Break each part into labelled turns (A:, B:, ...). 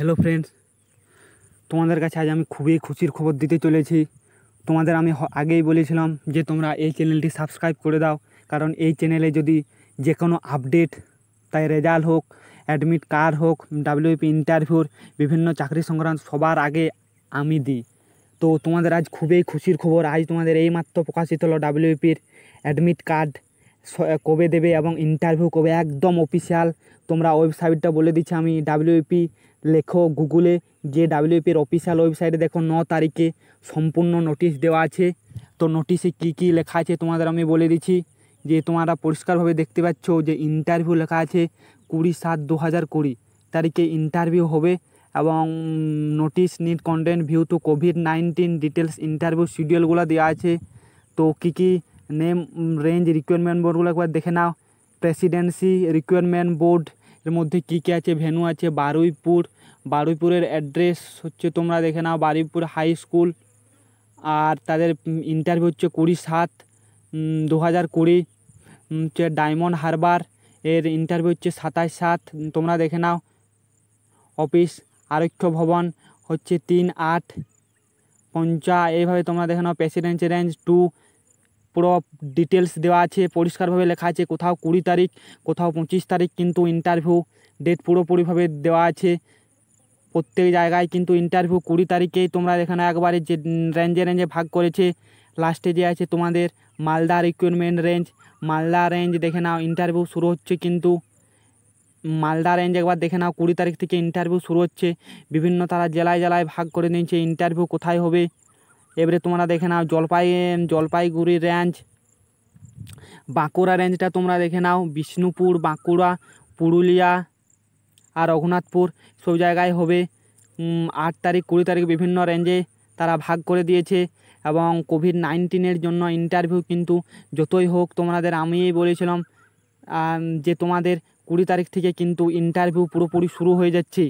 A: hello friends তোমাদের কাছে আজ আমি খুবই খুশির খবর দিতে চলেছি তোমাদের আমি আগেই বলেছিলাম যে তোমরা এই চ্যানেলটি সাবস্ক্রাইব করে দাও কারণ এই চ্যানেলে যদি যে কোনো আপডেট তাই রেজাল্ট হোক অ্যাডমিট কার্ড হোক ডাব্লিউপি ইন্টারভিউর বিভিন্ন চাকরি সংক্রান্ত সবার আগে আমি দিই তো তোমাদের আজ খুবই খুশির খবর আজ তোমাদের এইমাত্র প্রকাশিত হলো ডাব্লিউপির অ্যাডমিট কার্ড কবে দেবে এবং ইন্টারভিউ কবে একদম অফিসিয়াল তোমরা ওয়েবসাইটটা বলে দিচ্ছি আমি ডাব্লিউপি লেখো গুগলে গিয়ে ডাব্লিউপির অফিসিয়াল ওয়েবসাইটে দেখো ন তারিখে সম্পূর্ণ নোটিশ দেওয়া আছে তো নোটিশে কি কি লেখা আছে তোমাদের আমি বলে দিচ্ছি যে তোমরা পরিষ্কারভাবে দেখতে পাচ্ছ যে ইন্টারভিউ লেখা আছে কুড়ি সাত দু হাজার কুড়ি তারিখে ইন্টারভিউ হবে এবং notice need content view to COVID nineteen details interview শিডিউলগুলো দেওয়া আছে তো কী কী নেম রেঞ্জ রিকোয়ারমেন্ট বোর্ডগুলো একবার দেখে নাও প্রেসিডেন্সি রিকোয়ারমেন্ট বোর্ড এর মধ্যে কী কী আছে ভেনু আছে বারুইপুর বারুইপুরের অ্যাড্রেস হচ্ছে তোমরা দেখে নাও বারুইপুর হাই স্কুল আর তাদের ইন্টারভিউ হচ্ছে কুড়ি সাত দু হাজার কুড়ি হচ্ছে ডায়মন্ড হারবার এর ইন্টারভিউ হচ্ছে সাতাশ সাত তোমরা দেখে নাও অফিস আরক্ষ ভবন হচ্ছে তিন আট পঞ্চা এইভাবে তোমরা দেখে নাও প্রেসিডেন্সি রেঞ্জ টু পুরো ডিটেলস দেওয়া আছে পরিষ্কারভাবে লেখা আছে কোথাও কুড়ি তারিখ কোথাও পঁচিশ তারিখ কিন্তু ইন্টারভিউ ডেট পুরোপুরিভাবে দেওয়া আছে প্রত্যেক জায়গায় কিন্তু ইন্টারভিউ কুড়ি তারিখেই তোমরা এখানে একবারে যে রেঞ্জে রেঞ্জে ভাগ করেছে লাস্টে যে আছে তোমাদের Malda recruitment range Malda range দেখে নাও ইন্টারভিউ শুরু হচ্ছে কিন্তু মালদা রেঞ্জ একবার দেখে নাও কুড়ি তারিখ থেকে ইন্টারভিউ শুরু হচ্ছে বিভিন্ন তারা জেলায় জেলায় ভাগ করে নিয়েছে ইন্টারভিউ কোথায় হবে এবারে তোমরা দেখে নাও জলপাই জলপাইগুড়ি রেঞ্জ বাঁকুড়া রেঞ্জটা তোমরা দেখে নাও বিষ্ণুপুর বাঁকুড়া পুরুলিয়া আর রঘুনাথপুর সব জায়গায় হবে আট তারিখ কুড়ি তারিখ বিভিন্ন রেঞ্জে তারা ভাগ করে দিয়েছে এবং কোভিড নাইন্টিনের জন্য ইন্টারভিউ কিন্তু যতই হোক তোমাদের আমিই বলেছিলাম যে তোমাদের কুড়ি তারিখ থেকে কিন্তু ইন্টারভিউ পুরোপুরি শুরু হয়ে যাচ্ছে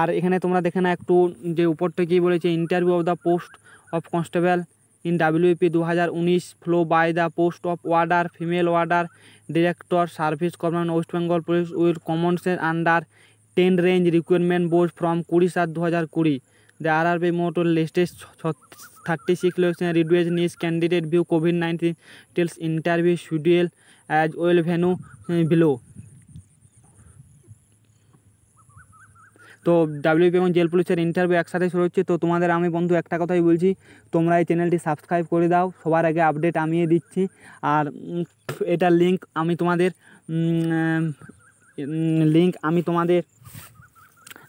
A: আর এখানে তোমরা দেখে না একটু যে উপর কি বলেছে interview of the post of constable in W P দু হাজার উনিশ flow by the post of warder female warder director service command West Bengal police will কমন্সের under ten range recruitment board from কুড়ি সাত দু হাজার কুড়ি the R R B motor thirty six location reduce needs candidate view COVID nineteen tells interview schedule as well venue below তো W P এবং jail পুলিশের interview একসাথে শুরু হচ্ছে তো তোমাদের আমি বন্ধু একটা কথাই বলছি তোমরা এই চ্যানেলটি সাবস্ক্রাইব করে দাও সবার আগে আপডেট আমিয়ে দিচ্ছি আর এটার লিঙ্ক আমি তোমাদের লিঙ্ক আমি তোমাদের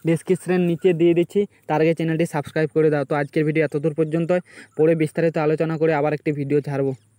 A: ডিসক্রিপশনের নিচে দিয়ে দিচ্ছি তার আগে চ্যানেলটি সাবস্ক্রাইব করে দাও তো আজকের ভিডিও এতদূর পর্যন্ত পরে বিস্তারিত আলোচনা করে আবার একটি ভিডিও ছাড়বো